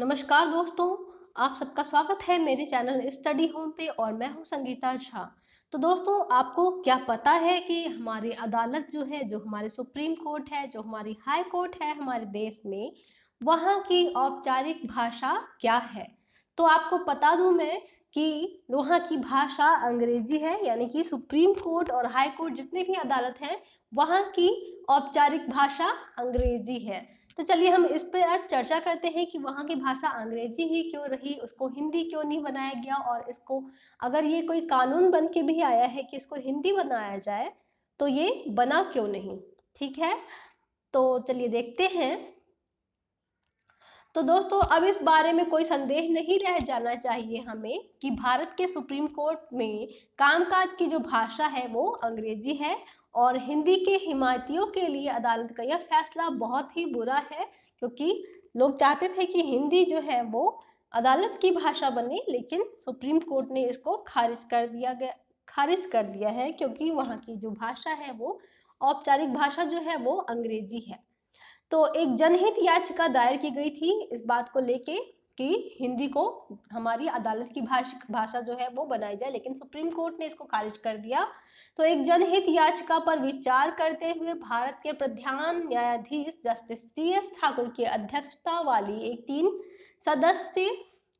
नमस्कार दोस्तों आप सबका स्वागत है मेरे चैनल स्टडी होम पे और मैं हूं संगीता झा तो दोस्तों आपको क्या पता है कि हमारी अदालत जो है जो हमारे सुप्रीम कोर्ट है जो हमारी हाई कोर्ट है हमारे देश में वहाँ की औपचारिक भाषा क्या है तो आपको बता दूं मैं कि वहाँ की भाषा अंग्रेजी है यानी कि सुप्रीम कोर्ट और हाई कोर्ट जितनी भी अदालत हैं वहाँ की औपचारिक भाषा अंग्रेजी है तो चलिए हम इस पर आज चर्चा करते हैं कि वहाँ की भाषा अंग्रेजी ही क्यों रही उसको हिंदी क्यों नहीं बनाया गया और इसको अगर ये कोई कानून बन के भी आया है कि इसको हिंदी बनाया जाए तो ये बना क्यों नहीं ठीक है तो चलिए देखते हैं तो दोस्तों अब इस बारे में कोई संदेह नहीं रह जाना चाहिए हमें कि भारत के सुप्रीम कोर्ट में कामकाज की जो भाषा है वो अंग्रेजी है और हिंदी के हिमायतियों के लिए अदालत का यह फैसला बहुत ही बुरा है क्योंकि लोग चाहते थे कि हिंदी जो है वो अदालत की भाषा बने लेकिन सुप्रीम कोर्ट ने इसको खारिज कर दिया गया खारिज कर दिया है क्योंकि वहाँ की जो भाषा है वो औपचारिक भाषा जो है वो अंग्रेजी है तो एक जनहित याचिका दायर की गई थी इस बात को लेके कि हिंदी को हमारी अदालत की भाषा जो है वो बनाई जाए लेकिन सुप्रीम कोर्ट ने इसको खारिज कर दिया तो एक जनहित याचिका पर विचार करते हुए भारत के प्रधान न्यायाधीश जस्टिस टी एस ठाकुर की अध्यक्षता वाली एक तीन सदस्य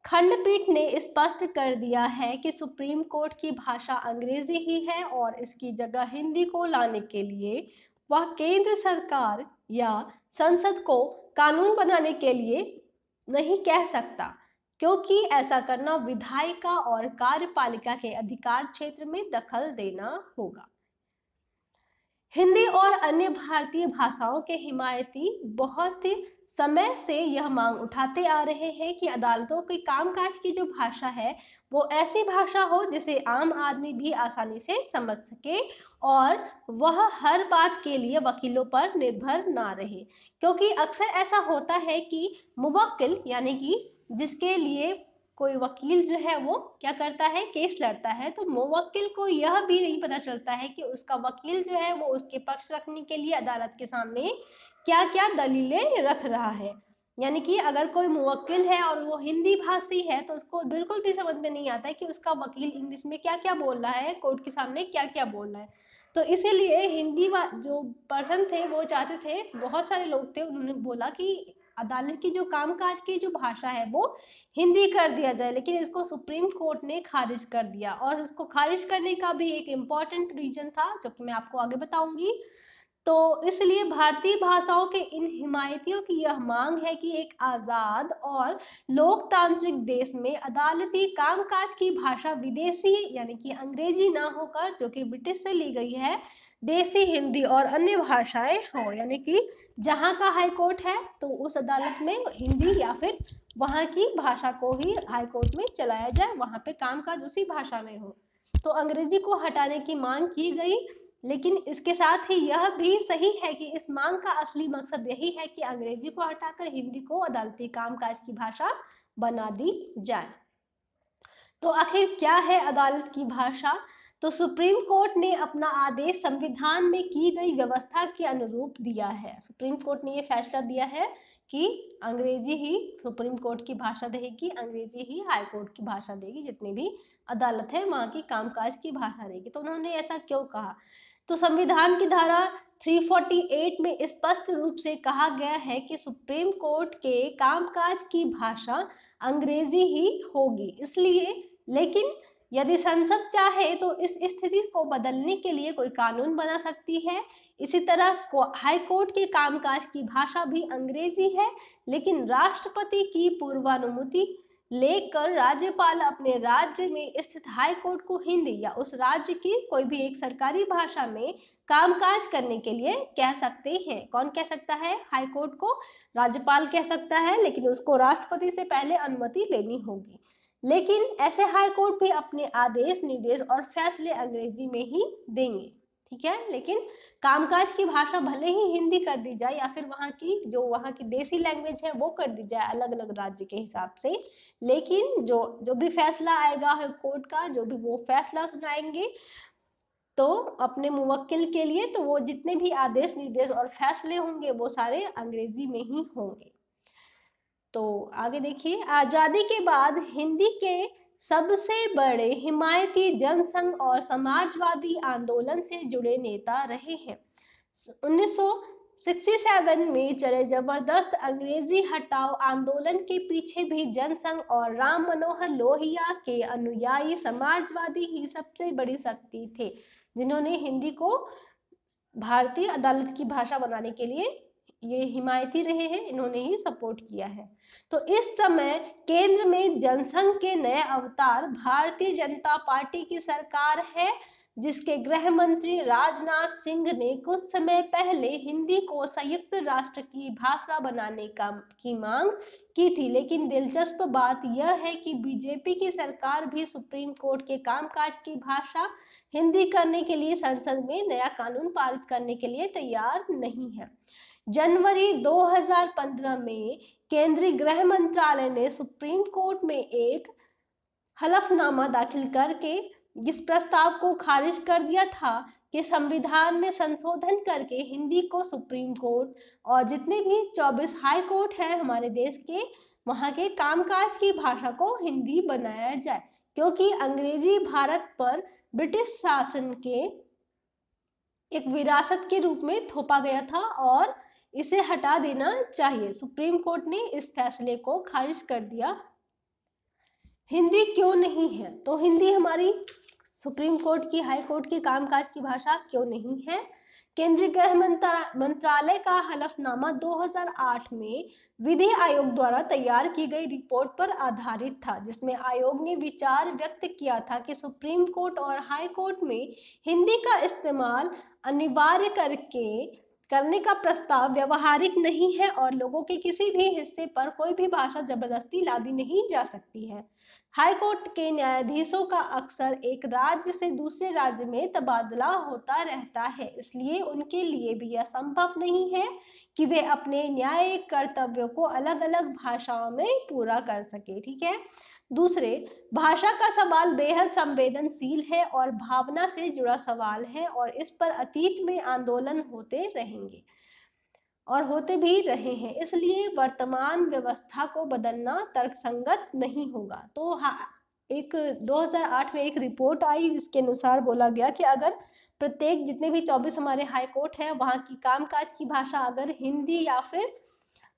खंडपीठ ने स्पष्ट कर दिया है कि सुप्रीम कोर्ट की भाषा अंग्रेजी ही है और इसकी जगह हिंदी को लाने के लिए वह केंद्र सरकार या संसद को कानून बनाने के लिए नहीं कह सकता क्योंकि ऐसा करना विधायिका और कार्यपालिका के अधिकार क्षेत्र में दखल देना होगा हिंदी और अन्य भारतीय भाषाओं के हिमायती बहुत समय से यह मांग उठाते आ रहे हैं कि अदालतों के कामकाज की जो भाषा है वो ऐसी भाषा हो जिसे आम आदमी भी आसानी से समझ सके और वह हर बात के लिए वकीलों पर निर्भर ना रहे क्योंकि अक्सर ऐसा होता है कि मुवक्किल यानी कि जिसके लिए कोई वकील जो है वो क्या करता है केस लड़ता है तो मुवक्किल को यह भी नहीं पता चलता है कि उसका वकील जो है वो उसके पक्ष रखने के लिए अदालत के सामने क्या क्या दलीलें रख रहा है यानी कि अगर कोई मुवक्किल है और वो हिंदी भाषी है तो उसको बिल्कुल भी समझ में नहीं आता है कि उसका वकील इंग्लिश में क्या क्या बोल रहा है कोर्ट के सामने क्या क्या बोल रहा है तो इसीलिए हिंदी जो पर्सन थे वो चाहते थे बहुत सारे लोग थे उन्होंने बोला कि अदालत की जो कामकाज की जो भाषा है वो हिंदी कर दिया जाए लेकिन इसको सुप्रीम कोर्ट ने खारिज कर दिया और इसको खारिज करने का भी एक इम्पॉर्टेंट रीजन था जो कि मैं आपको आगे बताऊंगी तो इसलिए भारतीय भाषाओं के इन हिमायतियों की यह मांग है कि एक आज़ाद और लोकतांत्रिक देश में अदालती कामकाज की भाषा विदेशी यानी कि अंग्रेजी ना होकर जो कि ब्रिटिश से ली गई है देसी हिंदी और अन्य भाषाएं हो यानी कि जहाँ का हाई कोर्ट है तो उस अदालत में हिंदी या फिर वहां की भाषा को ही हाई कोर्ट में चलाया जाए वहां पे कामकाज उसी भाषा में हो तो अंग्रेजी को हटाने की मांग की गई लेकिन इसके साथ ही यह भी सही है कि इस मांग का असली मकसद यही है कि अंग्रेजी को हटाकर हिंदी को अदालती कामकाज की भाषा बना दी जाए तो आखिर क्या है अदालत की भाषा तो सुप्रीम कोर्ट ने अपना आदेश संविधान में की गई व्यवस्था के अनुरूप दिया है सुप्रीम कोर्ट ने यह फैसला दिया है कि अंग्रेजी ही सुप्रीम कोर्ट की भाषा रहेगी अंग्रेजी ही हाई कोर्ट की भाषा देगी जितनी भी अदालत है वहाँ की कामकाज की भाषा रहेगी तो उन्होंने ऐसा क्यों कहा तो संविधान की धारा 348 में स्पष्ट रूप से कहा गया है कि सुप्रीम कोर्ट के कामकाज की भाषा अंग्रेजी ही होगी इसलिए लेकिन यदि संसद चाहे तो इस स्थिति को बदलने के लिए कोई कानून बना सकती है इसी तरह हाई कोर्ट के कामकाज की भाषा भी अंग्रेजी है लेकिन राष्ट्रपति की पूर्वानुमति लेकर राज्यपाल अपने राज्य में स्थित हाई कोर्ट को हिंदी या उस राज्य की कोई भी एक सरकारी भाषा में कामकाज करने के लिए कह सकते हैं कौन कह सकता है हाई कोर्ट को राज्यपाल कह सकता है लेकिन उसको राष्ट्रपति से पहले अनुमति लेनी होगी लेकिन ऐसे हाई कोर्ट भी अपने आदेश निर्देश और फैसले अंग्रेजी में ही देंगे ठीक है लेकिन कामकाज की भाषा भले ही हिंदी कर दी जाए या फिर वहाँ की जो वहाँ की देसी लैंग्वेज है वो कर दी जाए अलग अलग राज्य के हिसाब से लेकिन जो जो भी फैसला आएगा है कोर्ट का जो भी वो फैसला सुनाएंगे तो अपने मुवक्किल के लिए तो वो जितने भी आदेश निर्देश और फैसले होंगे वो सारे अंग्रेजी में ही होंगे तो आगे देखिए आज़ादी के बाद हिंदी के सबसे बड़े हिमायती जनसंघ और समाजवादी आंदोलन से जुड़े नेता रहे हैं 1967 में चले जबरदस्त अंग्रेजी हटाओ आंदोलन के पीछे भी जनसंघ और राम मनोहर लोहिया के अनुयायी समाजवादी ही सबसे बड़ी शक्ति थे जिन्होंने हिंदी को भारतीय अदालत की भाषा बनाने के लिए ये हिमायती रहे हैं इन्होंने ही सपोर्ट किया है तो इस समय केंद्र में जनसंघ के नए अवतार भारतीय जनता पार्टी की सरकार है जिसके गृह मंत्री राजनाथ सिंह ने कुछ समय पहले हिंदी को संयुक्त राष्ट्र की भाषा बनाने का की मांग की थी लेकिन दिलचस्प बात यह है कि बीजेपी की सरकार भी सुप्रीम कोर्ट के कामकाज की भाषा हिंदी करने के लिए संसद में नया कानून पारित करने के लिए तैयार नहीं है जनवरी 2015 में केंद्रीय गृह मंत्रालय ने सुप्रीम कोर्ट में एक हलफनामा दाखिल करके इस प्रस्ताव को खारिज कर दिया था कि संविधान में संशोधन करके हिंदी को सुप्रीम कोर्ट और जितने भी 24 हाई कोर्ट हैं हमारे देश के वहाँ के कामकाज की भाषा को हिंदी बनाया जाए क्योंकि अंग्रेजी भारत पर ब्रिटिश शासन के एक विरासत के रूप में थोपा गया था और इसे हटा देना चाहिए सुप्रीम कोर्ट ने इस फैसले को खारिज कर दिया हिंदी क्यों नहीं है तो हिंदी हमारी सुप्रीम कोर्ट की हाई कोर्ट की कामकाज की भाषा क्यों नहीं है केंद्रीय गृह मंत्रालय का हलफनामा 2008 में विधि आयोग द्वारा तैयार की गई रिपोर्ट पर आधारित था जिसमें आयोग ने विचार व्यक्त किया था कि सुप्रीम कोर्ट और हाई कोर्ट में हिंदी का इस्तेमाल अनिवार्य करके करने का प्रस्ताव व्यवहारिक नहीं है और लोगों के किसी भी हिस्से पर कोई भी भाषा जबरदस्ती लादी नहीं जा सकती है हाईकोर्ट के न्यायाधीशों का अक्सर एक राज्य से दूसरे राज्य में तबादला होता रहता है इसलिए उनके लिए भी यह संभव नहीं है कि वे अपने न्याय कर्तव्यों को अलग अलग भाषाओं में पूरा कर सके ठीक है दूसरे भाषा का सवाल बेहद संवेदनशील है और भावना से जुड़ा सवाल है और इस पर अतीत में आंदोलन होते रहेंगे और होते भी रहे हैं इसलिए वर्तमान व्यवस्था को बदलना तर्कसंगत नहीं होगा तो हाँ एक 2008 में एक रिपोर्ट आई जिसके अनुसार बोला गया कि अगर प्रत्येक जितने भी 24 हमारे हाई कोर्ट है वहाँ की कामकाज की भाषा अगर हिंदी या फिर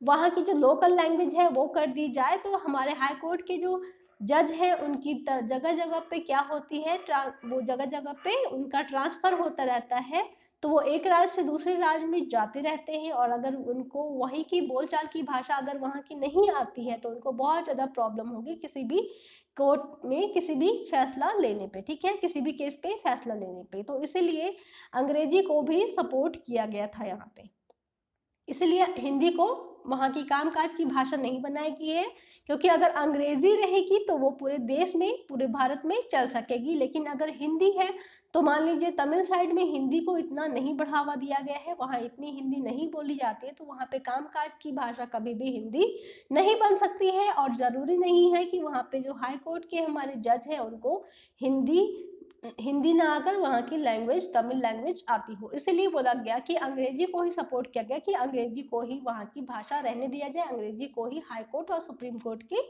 वहाँ की जो लोकल लैंग्वेज है वो कर दी जाए तो हमारे हाई कोर्ट के जो जज हैं उनकी जगह जगह पे क्या होती है वो जगह जगह पे उनका ट्रांसफर होता रहता है तो वो एक राज्य से दूसरे राज्य में जाते रहते हैं और अगर उनको वहीं की बोलचाल की भाषा अगर वहाँ की नहीं आती है तो उनको बहुत ज़्यादा प्रॉब्लम होगी किसी भी कोर्ट में किसी भी फैसला लेने पे ठीक है किसी भी केस पे फैसला लेने पे तो इसीलिए अंग्रेजी को भी सपोर्ट किया गया था यहाँ पे इसलिए हिंदी को वहाँ की कामकाज की भाषा नहीं बनाई गई है क्योंकि अगर अंग्रेजी रहेगी तो वो पूरे देश में पूरे भारत में चल सकेगी लेकिन अगर हिंदी है तो मान लीजिए तमिल साइड में हिंदी को इतना नहीं बढ़ावा दिया गया है वहाँ इतनी हिंदी नहीं बोली जाती है तो वहाँ पे कामकाज की भाषा कभी भी हिंदी नहीं बन सकती है और ज़रूरी नहीं है कि वहाँ पे जो हाई कोर्ट के हमारे जज हैं उनको हिंदी हिंदी ना आकर वहाँ की लैंग्वेज तमिल लैंग्वेज आती हो इसीलिए बोला गया कि अंग्रेजी को ही सपोर्ट किया गया कि अंग्रेजी को ही वहाँ की भाषा रहने दिया जाए अंग्रेजी को ही हाई कोर्ट और सुप्रीम कोर्ट की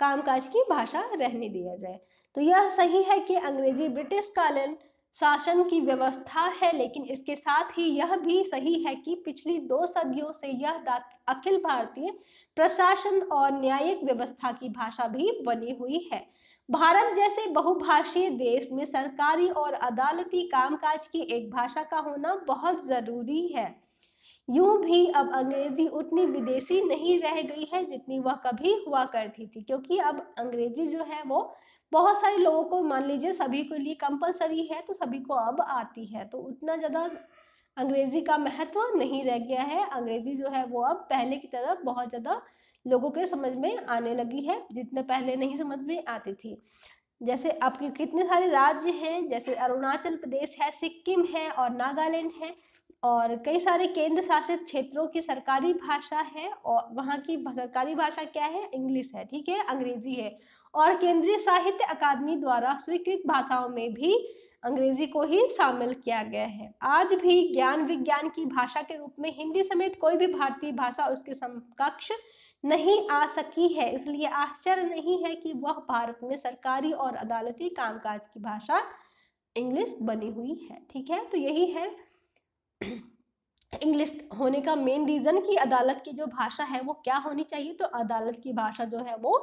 कामकाज की भाषा रहने दिया जाए तो यह सही है कि अंग्रेजी ब्रिटिश कालीन शासन की व्यवस्था है लेकिन इसके साथ ही यह भी सही है कि पिछली दो सदियों से यह अखिल भारतीय प्रशासन और न्यायिक व्यवस्था की भाषा भी बनी हुई है भारत जैसे बहुभाषी देश में सरकारी और अदालती कामकाज की एक भाषा का होना बहुत जरूरी है यूं भी अब अंग्रेजी उतनी विदेशी नहीं रह गई है जितनी वह कभी हुआ करती थी क्योंकि अब अंग्रेजी जो है वो बहुत सारे लोगों को मान लीजिए सभी के लिए कंपलसरी है तो सभी को अब आती है तो उतना ज़्यादा अंग्रेजी का महत्व नहीं रह गया है अंग्रेजी जो है वो अब पहले की तरह बहुत ज़्यादा लोगों के समझ में आने लगी है जितने पहले नहीं समझ में आती थी जैसे आपके कितने सारे राज्य हैं जैसे अरुणाचल प्रदेश है सिक्किम है और नागालैंड है और कई सारे केंद्र शासित क्षेत्रों की सरकारी भाषा है और वहाँ की सरकारी भाषा क्या है इंग्लिश है ठीक है अंग्रेजी है और केंद्रीय साहित्य अकादमी द्वारा स्वीकृत भाषाओं में भी अंग्रेजी को ही शामिल किया गया है आज भी ज्ञान विज्ञान की भाषा के रूप में हिंदी समेत कोई भी भारतीय भाषा उसके समकक्ष नहीं आ सकी है इसलिए आश्चर्य नहीं है कि वह भारत में सरकारी और अदालती कामकाज की भाषा इंग्लिश बनी हुई है ठीक है तो यही है इंग्लिश होने का मेन रीज़न कि अदालत की जो भाषा है वो क्या होनी चाहिए तो अदालत की भाषा जो है वो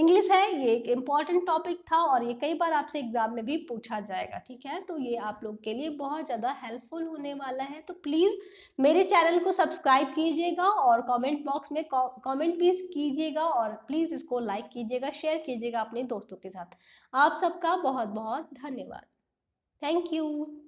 इंग्लिश है ये एक इम्पॉर्टेंट टॉपिक था और ये कई बार आपसे एग्ज़ाम में भी पूछा जाएगा ठीक है तो ये आप लोग के लिए बहुत ज़्यादा हेल्पफुल होने वाला है तो प्लीज़ मेरे चैनल को सब्सक्राइब कीजिएगा और कॉमेंट बॉक्स में कॉमेंट भी कीजिएगा और प्लीज़ इसको लाइक कीजिएगा शेयर कीजिएगा अपने दोस्तों के साथ आप सबका बहुत बहुत धन्यवाद थैंक यू